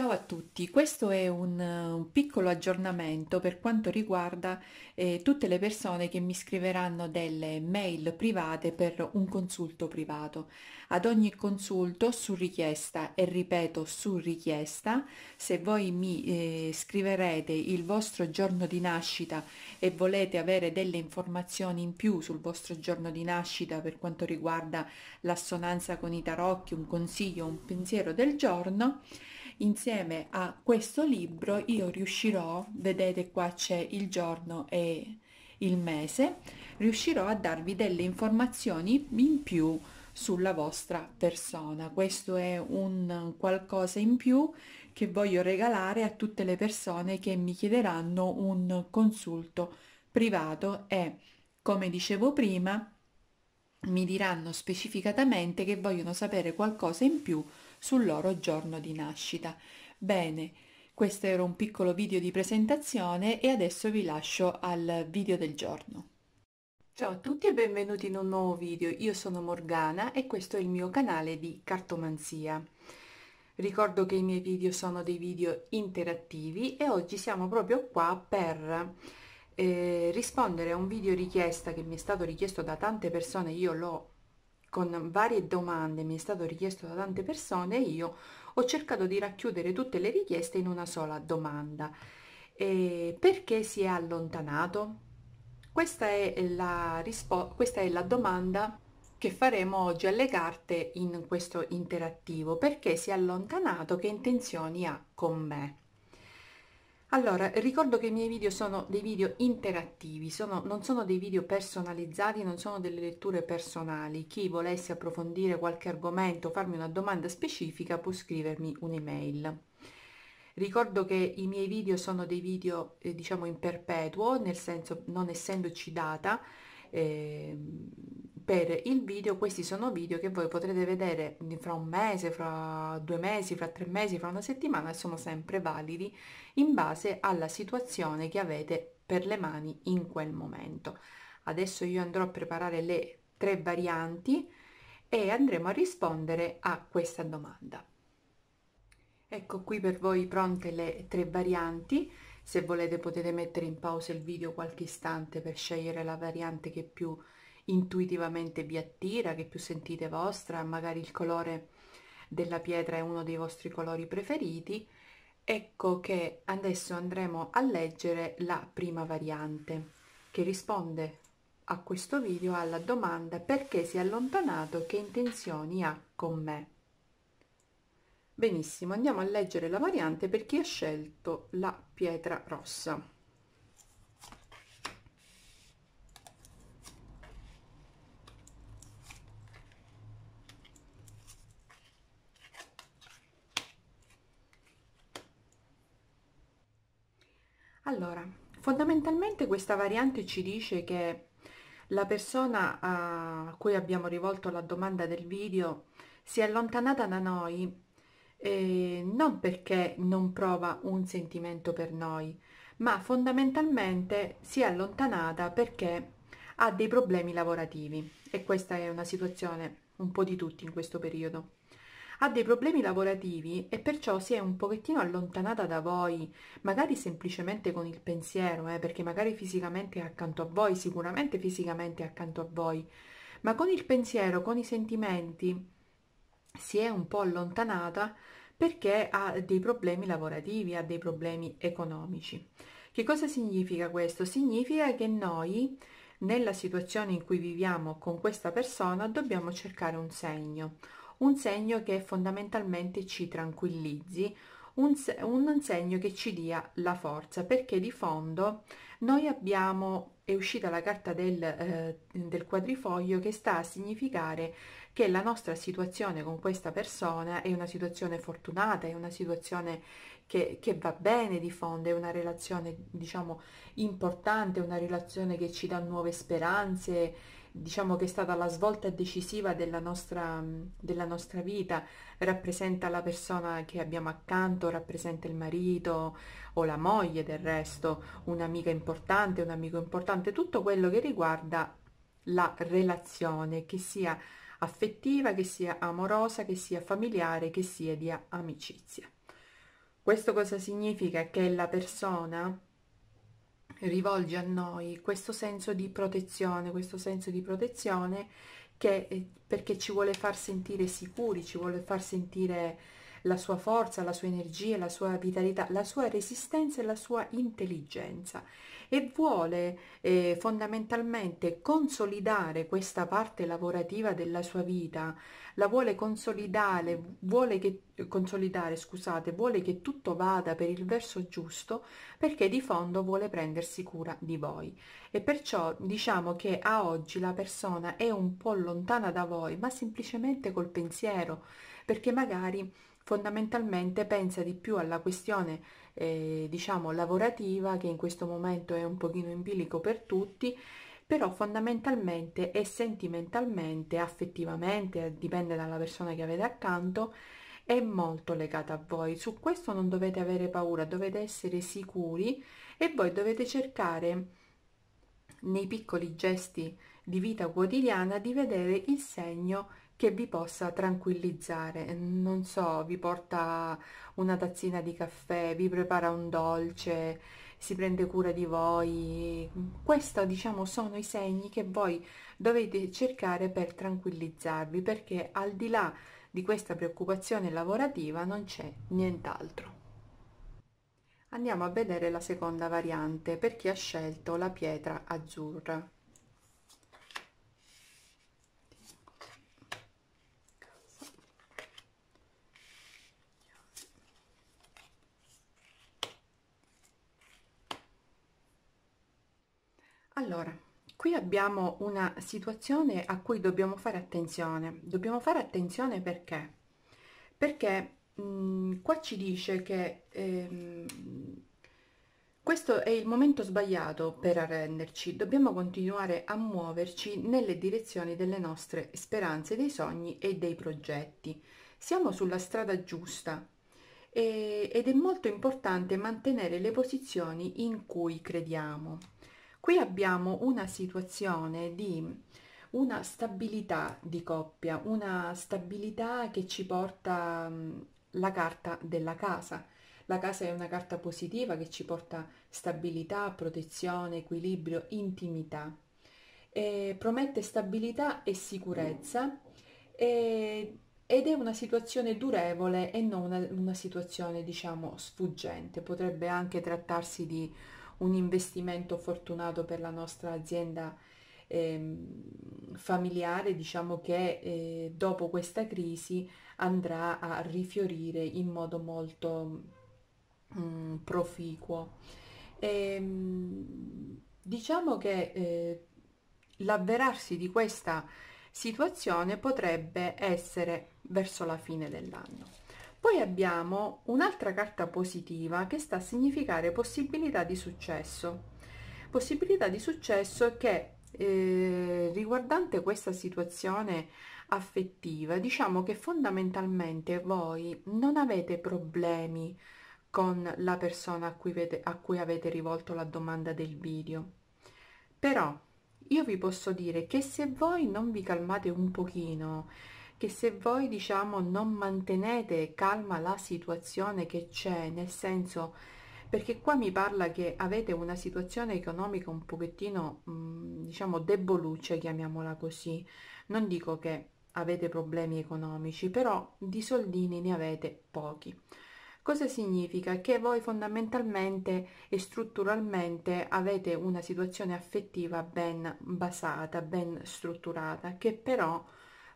Ciao a tutti, questo è un, un piccolo aggiornamento per quanto riguarda eh, tutte le persone che mi scriveranno delle mail private per un consulto privato. Ad ogni consulto su richiesta e ripeto su richiesta, se voi mi eh, scriverete il vostro giorno di nascita e volete avere delle informazioni in più sul vostro giorno di nascita per quanto riguarda l'assonanza con i tarocchi, un consiglio, un pensiero del giorno, insieme a questo libro io riuscirò, vedete qua c'è il giorno e il mese, riuscirò a darvi delle informazioni in più sulla vostra persona. Questo è un qualcosa in più che voglio regalare a tutte le persone che mi chiederanno un consulto privato e, come dicevo prima, mi diranno specificatamente che vogliono sapere qualcosa in più sul loro giorno di nascita. Bene, questo era un piccolo video di presentazione e adesso vi lascio al video del giorno. Ciao a tutti e benvenuti in un nuovo video, io sono Morgana e questo è il mio canale di cartomanzia. Ricordo che i miei video sono dei video interattivi e oggi siamo proprio qua per eh, rispondere a un video richiesta che mi è stato richiesto da tante persone, io l'ho con varie domande mi è stato richiesto da tante persone e io ho cercato di racchiudere tutte le richieste in una sola domanda. E perché si è allontanato? Questa è, la rispo- questa è la domanda che faremo oggi alle carte in questo interattivo. Perché si è allontanato? Che intenzioni ha con me? Allora, ricordo che i miei video sono dei video interattivi, sono, non sono dei video personalizzati, non sono delle letture personali. Chi volesse approfondire qualche argomento, farmi una domanda specifica, può scrivermi un'email. Ricordo che i miei video sono dei video, eh, diciamo, in perpetuo, nel senso non essendoci data, eh, per il video, questi sono video che voi potrete vedere fra un mese, fra due mesi, fra tre mesi, fra una settimana e sono sempre validi in base alla situazione che avete per le mani in quel momento. Adesso io andrò a preparare le tre varianti e andremo a rispondere a questa domanda. Ecco qui per voi pronte le tre varianti. Se volete potete mettere in pausa il video qualche istante per scegliere la variante che più intuitivamente vi attira, che più sentite vostra, magari il colore della pietra è uno dei vostri colori preferiti, ecco che adesso andremo a leggere la prima variante che risponde a questo video alla domanda perché si è allontanato, che intenzioni ha con me. Benissimo, andiamo a leggere la variante per chi ha scelto la pietra rossa. Allora, fondamentalmente questa variante ci dice che la persona a cui abbiamo rivolto la domanda del video si è allontanata da noi eh, non perché non prova un sentimento per noi, ma fondamentalmente si è allontanata perché ha dei problemi lavorativi e questa è una situazione un po' di tutti in questo periodo ha dei problemi lavorativi e perciò si è un pochettino allontanata da voi, magari semplicemente con il pensiero, eh, perché magari fisicamente è accanto a voi, sicuramente fisicamente è accanto a voi, ma con il pensiero, con i sentimenti, si è un po' allontanata perché ha dei problemi lavorativi, ha dei problemi economici. Che cosa significa questo? Significa che noi nella situazione in cui viviamo con questa persona dobbiamo cercare un segno un segno che fondamentalmente ci tranquillizzi, un, un segno che ci dia la forza, perché di fondo noi abbiamo, è uscita la carta del, eh, del quadrifoglio che sta a significare che la nostra situazione con questa persona è una situazione fortunata, è una situazione che, che, va bene di fondo, è una relazione diciamo importante, una relazione che ci dà nuove speranze, diciamo che è stata la svolta decisiva della nostra, della nostra vita, rappresenta la persona che abbiamo accanto, rappresenta il marito o la moglie del resto, un'amica importante, un amico importante, tutto quello che riguarda la relazione, che sia affettiva, che sia amorosa, che sia familiare, che sia di amicizia. Questo cosa significa? Che la persona rivolge a noi questo senso di protezione, questo senso di protezione che eh, perché ci vuole far sentire sicuri, ci vuole far sentire la sua forza, la sua energia, la sua vitalità, la sua resistenza e la sua intelligenza e vuole eh, fondamentalmente consolidare questa parte lavorativa della sua vita, la vuole consolidare, vuole che, consolidare, scusate, vuole che tutto vada per il verso giusto perché di fondo vuole prendersi cura di voi e perciò diciamo che a oggi la persona è un po' lontana da voi ma semplicemente col pensiero perché magari fondamentalmente pensa di più alla questione eh, diciamo lavorativa che in questo momento è un pochino in bilico per tutti però fondamentalmente e sentimentalmente affettivamente eh, dipende dalla persona che avete accanto è molto legata a voi su questo non dovete avere paura dovete essere sicuri e voi dovete cercare nei piccoli gesti di vita quotidiana di vedere il segno che vi possa tranquillizzare, non so, vi porta una tazzina di caffè, vi prepara un dolce, si prende cura di voi. Questi, diciamo, sono i segni che voi dovete cercare per tranquillizzarvi, perché al di là di questa preoccupazione lavorativa non c'è nient'altro. Andiamo a vedere la seconda variante per chi ha scelto la pietra azzurra. allora qui abbiamo una situazione a cui dobbiamo fare attenzione dobbiamo fare attenzione perché perché mh, mm, qua ci dice che ehm, questo è il momento sbagliato per arrenderci, dobbiamo continuare a muoverci nelle direzioni delle nostre speranze, dei sogni e dei progetti. Siamo sulla strada giusta e, ed è molto importante mantenere le posizioni in cui crediamo qui abbiamo una situazione di una stabilità di coppia, una stabilità che ci porta la carta della casa. La casa è una carta positiva che ci porta stabilità, protezione, equilibrio, intimità. E promette stabilità e sicurezza e, ed è una situazione durevole e non una, una situazione diciamo sfuggente. Potrebbe anche trattarsi di un investimento fortunato per la nostra azienda eh, familiare, diciamo che eh, dopo questa crisi andrà a rifiorire in modo molto mh, mm, proficuo. E, ehm, diciamo che eh, l'avverarsi di questa situazione potrebbe essere verso la fine dell'anno. Poi abbiamo un'altra carta positiva che sta a significare possibilità di successo. Possibilità di successo che eh, riguardante questa situazione affettiva, diciamo che fondamentalmente voi non avete problemi con la persona a cui, vede, a cui avete rivolto la domanda del video. Però io vi posso dire che se voi non vi calmate un pochino che se voi diciamo non mantenete calma la situazione che c'è nel senso perché qua mi parla che avete una situazione economica un pochettino mm, diciamo deboluccia chiamiamola così non dico che avete problemi economici però di soldini ne avete pochi Cosa significa? Che voi fondamentalmente e strutturalmente avete una situazione affettiva ben basata, ben strutturata, che però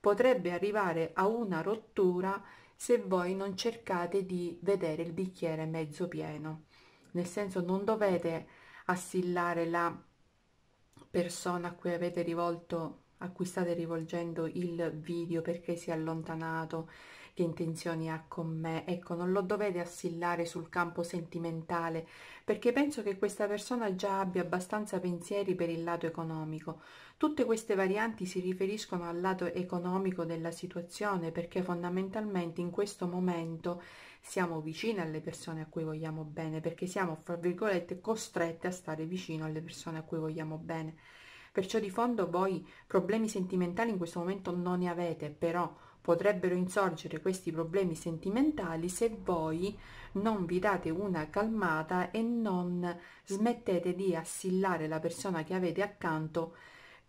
potrebbe arrivare a una rottura se voi non cercate di vedere il bicchiere mezzo pieno nel senso non dovete assillare la persona a cui avete rivolto a cui state rivolgendo il video perché si è allontanato che intenzioni ha con me. Ecco, non lo dovete assillare sul campo sentimentale, perché penso che questa persona già abbia abbastanza pensieri per il lato economico. Tutte queste varianti si riferiscono al lato economico della situazione, perché fondamentalmente in questo momento siamo vicine alle persone a cui vogliamo bene, perché siamo, fra virgolette, costrette a stare vicino alle persone a cui vogliamo bene. Perciò di fondo voi problemi sentimentali in questo momento non ne avete, però potrebbero insorgere questi problemi sentimentali se voi non vi date una calmata e non smettete di assillare la persona che avete accanto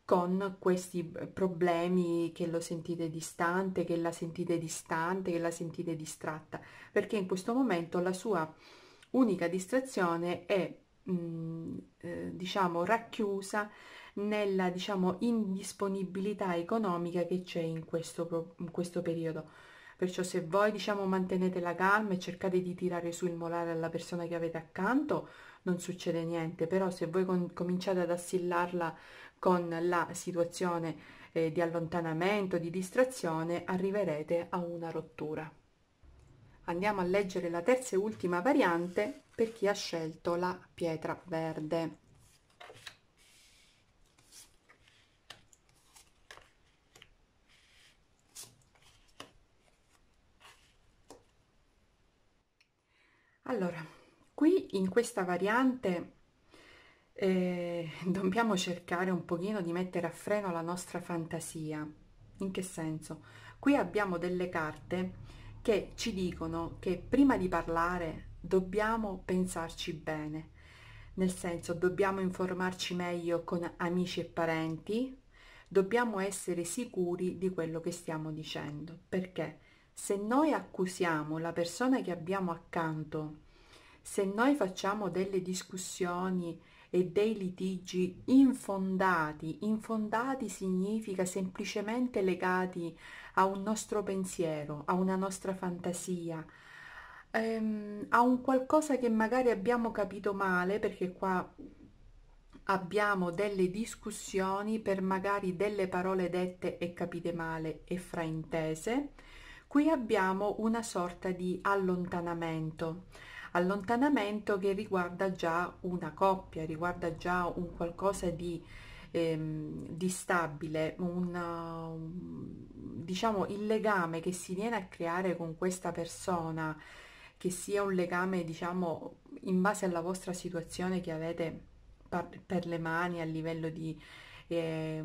con questi problemi che lo sentite distante, che la sentite distante, che la sentite distratta, perché in questo momento la sua unica distrazione è, mh, mm, eh, diciamo, racchiusa nella diciamo indisponibilità economica che c'è in questo, in questo periodo perciò se voi diciamo mantenete la calma e cercate di tirare su il molare alla persona che avete accanto non succede niente però se voi con, cominciate ad assillarla con la situazione eh, di allontanamento di distrazione arriverete a una rottura andiamo a leggere la terza e ultima variante per chi ha scelto la pietra verde allora qui in questa variante eh, dobbiamo cercare un pochino di mettere a freno la nostra fantasia in che senso qui abbiamo delle carte che ci dicono che prima di parlare dobbiamo pensarci bene nel senso dobbiamo informarci meglio con amici e parenti dobbiamo essere sicuri di quello che stiamo dicendo perché se noi accusiamo la persona che abbiamo accanto, se noi facciamo delle discussioni e dei litigi infondati, infondati significa semplicemente legati a un nostro pensiero, a una nostra fantasia, ehm, a un qualcosa che magari abbiamo capito male, perché qua abbiamo delle discussioni per magari delle parole dette e capite male e fraintese, Qui abbiamo una sorta di allontanamento, allontanamento che riguarda già una coppia, riguarda già un qualcosa di, ehm, di stabile, un, diciamo il legame che si viene a creare con questa persona, che sia un legame diciamo in base alla vostra situazione che avete per le mani a livello di eh,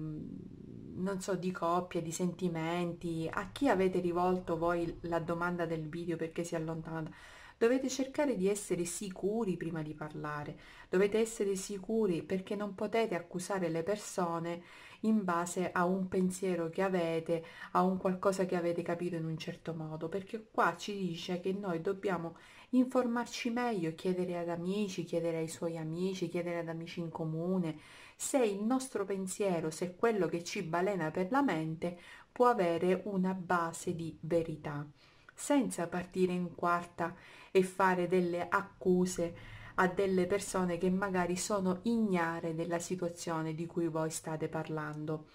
non so, di coppia, di sentimenti, a chi avete rivolto voi la domanda del video perché si è allontanata. Dovete cercare di essere sicuri prima di parlare, dovete essere sicuri perché non potete accusare le persone in base a un pensiero che avete, a un qualcosa che avete capito in un certo modo, perché qua ci dice che noi dobbiamo informarci meglio, chiedere ad amici, chiedere ai suoi amici, chiedere ad amici in comune, se il nostro pensiero, se quello che ci balena per la mente, può avere una base di verità, senza partire in quarta e fare delle accuse a delle persone che magari sono ignare della situazione di cui voi state parlando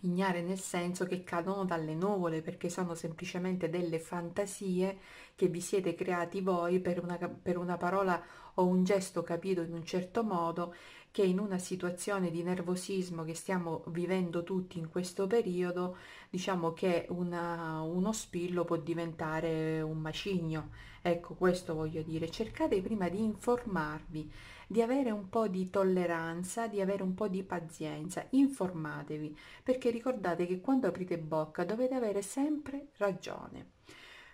ignare nel senso che cadono dalle nuvole perché sono semplicemente delle fantasie che vi siete creati voi per una, per una parola o un gesto capito in un certo modo che in una situazione di nervosismo che stiamo vivendo tutti in questo periodo, diciamo che una, uno spillo può diventare un macigno. Ecco, questo voglio dire, cercate prima di informarvi, di avere un po' di tolleranza, di avere un po' di pazienza, informatevi, perché ricordate che quando aprite bocca dovete avere sempre ragione.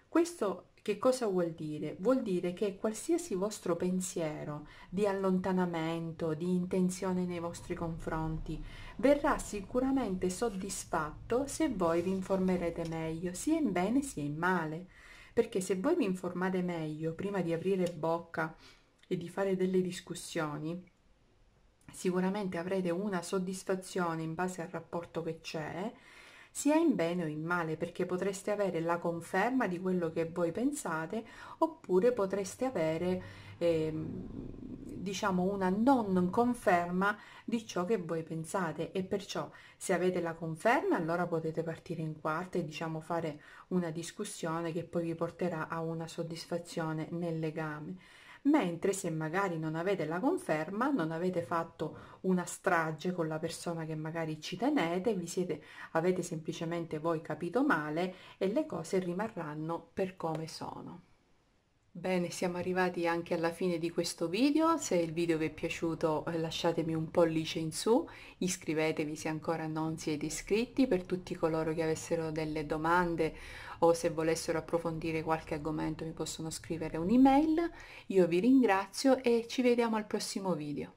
Questo che cosa vuol dire? Vuol dire che qualsiasi vostro pensiero di allontanamento, di intenzione nei vostri confronti, verrà sicuramente soddisfatto se voi vi informerete meglio, sia in bene sia in male. Perché se voi vi informate meglio prima di aprire bocca e di fare delle discussioni, sicuramente avrete una soddisfazione in base al rapporto che c'è sia in bene o in male, perché potreste avere la conferma di quello che voi pensate, oppure potreste avere, eh, diciamo, una non conferma di ciò che voi pensate. E perciò, se avete la conferma, allora potete partire in quarta e, diciamo, fare una discussione che poi vi porterà a una soddisfazione nel legame mentre se magari non avete la conferma, non avete fatto una strage con la persona che magari ci tenete, vi siete, avete semplicemente voi capito male e le cose rimarranno per come sono. Bene, siamo arrivati anche alla fine di questo video, se il video vi è piaciuto eh, lasciatemi un pollice in su, iscrivetevi se ancora non siete iscritti, per tutti coloro che avessero delle domande o se volessero approfondire qualche argomento mi possono scrivere un'email, io vi ringrazio e ci vediamo al prossimo video.